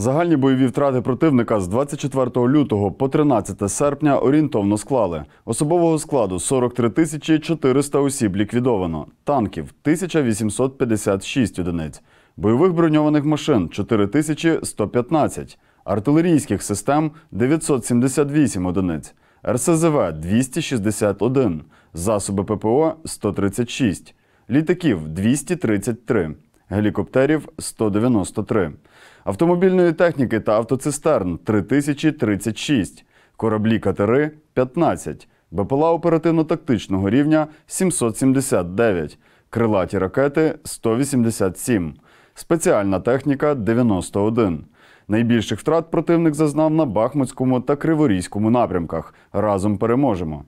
Загальні бойові втрати противника з 24 лютого по 13 серпня орієнтовно склали. Особового складу 43 тисячі 400 осіб ліквідовано, танків 1856 одиниць, бойових броньованих машин 4115, артилерійських систем 978 одиниць, РСЗВ 261, засоби ППО 136, літаків 233 гелікоптерів 193, автомобільної техніки та автоцистерн 3036, кораблі катери 15, БПЛА оперативно-тактичного рівня 779, крилаті ракети 187, спеціальна техніка 91. Найбільших втрат противник зазнав на Бахмутському та Криворізькому напрямках. Разом переможемо.